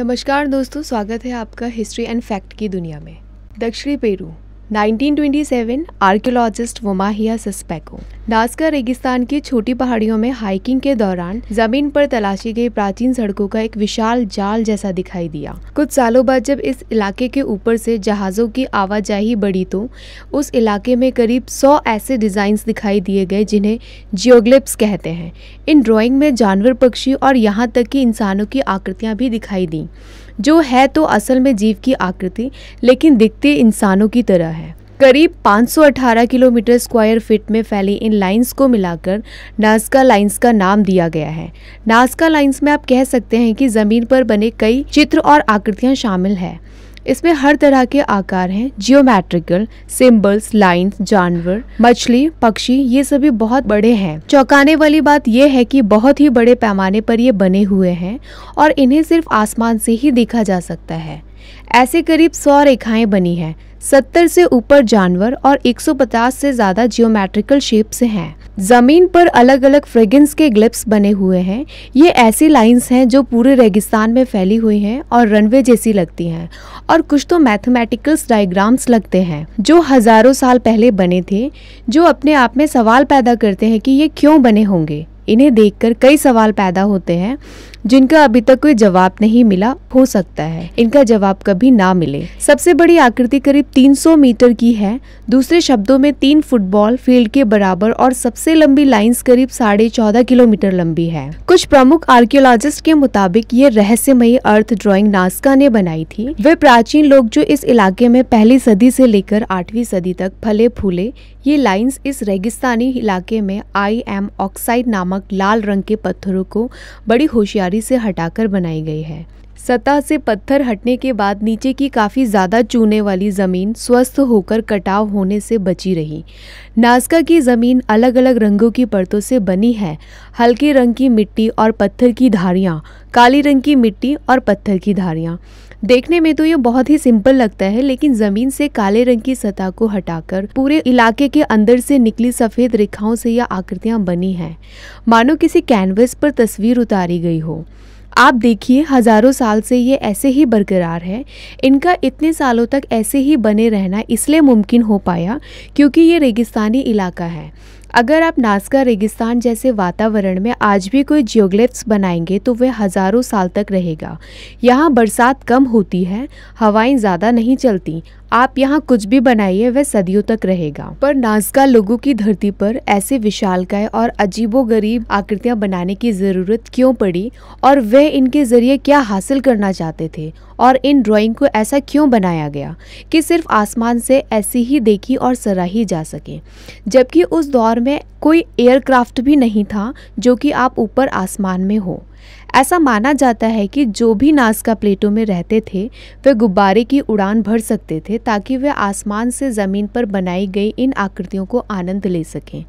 नमस्कार दोस्तों स्वागत है आपका हिस्ट्री एंड फैक्ट की दुनिया में दक्षिणी पेरू 1927 आर्कियोलॉजिस्ट वोमाहिया सस्पेको नास्का रेगिस्तान की छोटी पहाड़ियों में हाइकिंग के दौरान जमीन पर तलाशी गई प्राचीन सड़कों का एक विशाल जाल जैसा दिखाई दिया कुछ सालों बाद जब इस इलाके के ऊपर से जहाजों की आवाजाही बढ़ी तो उस इलाके में करीब 100 ऐसे डिजाइन दिखाई दिए गए जिन्हें जियोग्लिप्स कहते हैं इन ड्रॉइंग में जानवर पक्षी और यहाँ तक कि इंसानों की आकृतियाँ भी दिखाई दी जो है तो असल में जीव की आकृति लेकिन दिखते इंसानों की तरह है करीब 518 किलोमीटर स्क्वायर फीट में फैली इन लाइंस को मिलाकर नास्का लाइंस का नाम दिया गया है नास्का लाइंस में आप कह सकते हैं कि ज़मीन पर बने कई चित्र और आकृतियां शामिल हैं इसमें हर तरह के आकार हैं जियोमेट्रिकल सिंबल्स लाइंस जानवर मछली पक्षी ये सभी बहुत बड़े हैं चौंकाने वाली बात यह है कि बहुत ही बड़े पैमाने पर ये बने हुए हैं और इन्हें सिर्फ आसमान से ही देखा जा सकता है ऐसे करीब सौ रेखाएं बनी हैं सत्तर से ऊपर जानवर और 150 से ज्यादा जियोमेट्रिकल शेप्स हैं जमीन पर अलग अलग फ्रेगेंस के ग्लिप्स बने हुए हैं ये ऐसी लाइंस हैं जो पूरे रेगिस्तान में फैली हुई हैं और रनवे जैसी लगती हैं और कुछ तो मैथमेटिकल्स डायग्राम्स लगते हैं जो हजारों साल पहले बने थे जो अपने आप में सवाल पैदा करते हैं कि ये क्यों बने होंगे इन्हें देखकर कई सवाल पैदा होते हैं जिनका अभी तक कोई जवाब नहीं मिला हो सकता है इनका जवाब कभी ना मिले सबसे बड़ी आकृति करीब 300 मीटर की है दूसरे शब्दों में तीन फुटबॉल फील्ड के बराबर और सबसे लंबी लाइंस करीब साढ़े चौदह किलोमीटर लंबी है कुछ प्रमुख आर्कियोलॉजिस्ट के मुताबिक ये रहस्यमयी अर्थ ड्रॉइंग नास्का ने बनाई थी वे प्राचीन लोग जो इस इलाके में पहली सदी से लेकर आठवीं सदी तक फले फूले ये लाइन्स इस रेगिस्तानी इलाके में आई एम ऑक्साइड नामक लाल रंग के पत्थरों को बड़ी होशियार जानकारी से हटाकर बनाई गई है सतह से पत्थर हटने के बाद नीचे की काफ़ी ज़्यादा चूने वाली ज़मीन स्वस्थ होकर कटाव होने से बची रही नाजका की ज़मीन अलग अलग रंगों की परतों से बनी है हल्के रंग की मिट्टी और पत्थर की धारियाँ काली रंग की मिट्टी और पत्थर की धारियाँ देखने में तो ये बहुत ही सिंपल लगता है लेकिन जमीन से काले रंग की सतह को हटाकर पूरे इलाके के अंदर से निकली सफेद रेखाओं से यह आकृतियां बनी हैं मानो किसी कैनवस पर तस्वीर उतारी गई हो आप देखिए हज़ारों साल से ये ऐसे ही बरकरार है इनका इतने सालों तक ऐसे ही बने रहना इसलिए मुमकिन हो पाया क्योंकि ये रेगिस्तानी इलाका है अगर आप नाजका रेगिस्तान जैसे वातावरण में आज भी कोई जियोग्लिप्स बनाएंगे तो वह हज़ारों साल तक रहेगा यहाँ बरसात कम होती है हवाएं ज़्यादा नहीं चलती आप यहाँ कुछ भी बनाइए वह सदियों तक रहेगा पर नाजका लोगों की धरती पर ऐसे विशालकाय और अजीबो गरीब आकृतियाँ बनाने की ज़रूरत क्यों पड़ी और वह इनके ज़रिए क्या हासिल करना चाहते थे और इन ड्राइंग को ऐसा क्यों बनाया गया कि सिर्फ आसमान से ऐसी ही देखी और सराही जा सके जबकि उस दौर दौर में कोई एयरक्राफ्ट भी नहीं था जो कि आप ऊपर आसमान में हो ऐसा माना जाता है कि जो भी नाजका प्लेटों में रहते थे वे गुब्बारे की उड़ान भर सकते थे ताकि वे आसमान से ज़मीन पर बनाई गई इन आकृतियों को आनंद ले सकें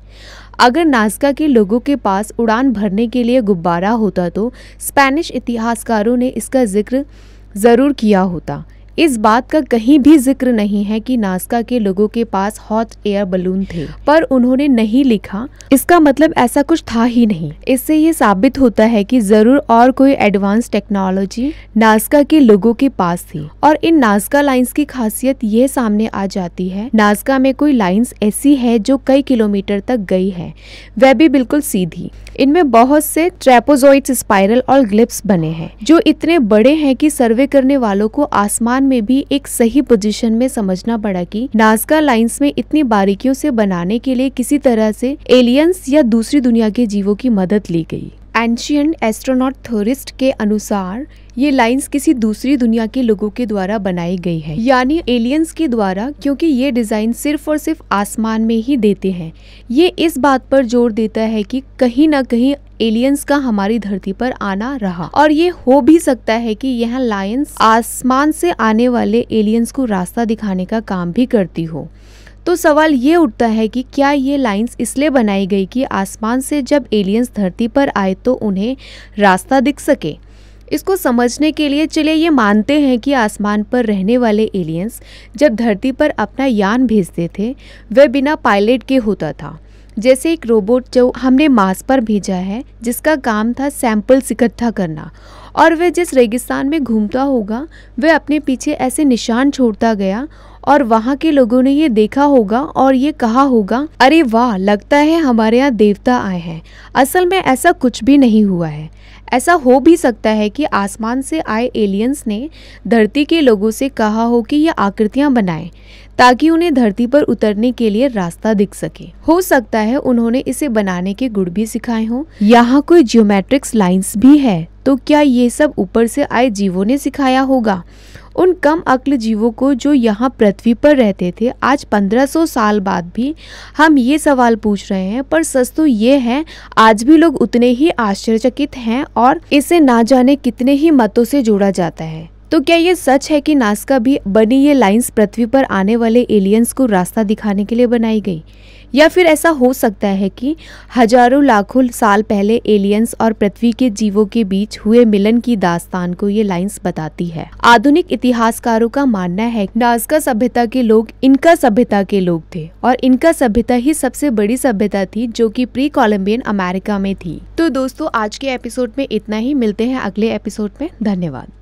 अगर नाजका के लोगों के पास उड़ान भरने के लिए गुब्बारा होता तो स्पेनिश इतिहासकारों ने इसका जिक्र ज़रूर किया होता इस बात का कहीं भी जिक्र नहीं है कि नास्का के लोगों के पास हॉट एयर बलून थे पर उन्होंने नहीं लिखा इसका मतलब ऐसा कुछ था ही नहीं इससे ये साबित होता है कि जरूर और कोई एडवांस टेक्नोलॉजी नास्का के लोगों के पास थी और इन नास्का लाइंस की खासियत ये सामने आ जाती है नास्का में कोई लाइन्स ऐसी है जो कई किलोमीटर तक गई है वह भी बिल्कुल सीधी इनमें बहुत से ट्रेपोजोइ स्पाइरल और ग्लिप्स बने हैं जो इतने बड़े हैं कि सर्वे करने वालों को आसमान में भी एक सही पोजीशन में समझना पड़ा कि नाजका लाइंस में इतनी बारीकियों से बनाने के लिए किसी तरह से एलियंस या दूसरी दुनिया के जीवों की मदद ली गई एंशियंट एस्ट्रोनॉट थोरिस्ट के अनुसार ये लाइंस किसी दूसरी दुनिया के लोगों के द्वारा बनाई गई है यानी एलियंस के द्वारा क्योंकि ये डिज़ाइन सिर्फ और सिर्फ आसमान में ही देते हैं ये इस बात पर जोर देता है कि कहीं ना कहीं एलियंस का हमारी धरती पर आना रहा और ये हो भी सकता है कि यह लाइन्स आसमान से आने वाले एलियंस को रास्ता दिखाने का काम भी करती हो तो सवाल ये उठता है कि क्या ये लाइंस इसलिए बनाई गई कि आसमान से जब एलियंस धरती पर आए तो उन्हें रास्ता दिख सके इसको समझने के लिए चलिए ये मानते हैं कि आसमान पर रहने वाले एलियंस जब धरती पर अपना यान भेजते थे वह बिना पायलट के होता था जैसे एक रोबोट जो हमने मार्स पर भेजा है जिसका काम था सैंपल्स इकट्ठा करना और वह जिस रेगिस्तान में घूमता होगा वह अपने पीछे ऐसे निशान छोड़ता गया और वहाँ के लोगों ने ये देखा होगा और ये कहा होगा अरे वाह लगता है हमारे यहाँ देवता आए हैं असल में ऐसा कुछ भी नहीं हुआ है ऐसा हो भी सकता है कि आसमान से आए एलियंस ने धरती के लोगों से कहा हो कि ये आकृतियाँ बनाएं ताकि उन्हें धरती पर उतरने के लिए रास्ता दिख सके हो सकता है उन्होंने इसे बनाने के गुड़ भी सिखाए हों यहाँ कोई जियोमेट्रिक्स लाइंस भी है तो क्या ये सब ऊपर से आए जीवों ने सिखाया होगा उन कम अक्ल जीवों को जो यहाँ पृथ्वी पर रहते थे आज 1500 साल बाद भी हम ये सवाल पूछ रहे हैं पर सच तो ये है आज भी लोग उतने ही आश्चर्यचकित हैं और इसे ना जाने कितने ही मतों से जोड़ा जाता है तो क्या ये सच है कि नास्का भी बनी ये लाइंस पृथ्वी पर आने वाले एलियंस को रास्ता दिखाने के लिए बनाई गई या फिर ऐसा हो सकता है कि हजारों लाखों साल पहले एलियंस और पृथ्वी के जीवों के बीच हुए मिलन की दास्तान को ये लाइंस बताती है आधुनिक इतिहासकारों का मानना है नाजका सभ्यता के लोग इनका सभ्यता के लोग थे और इनका सभ्यता ही सबसे बड़ी सभ्यता थी जो की प्री कोलम्बियन अमेरिका में थी तो दोस्तों आज के एपिसोड में इतना ही मिलते हैं अगले एपिसोड में धन्यवाद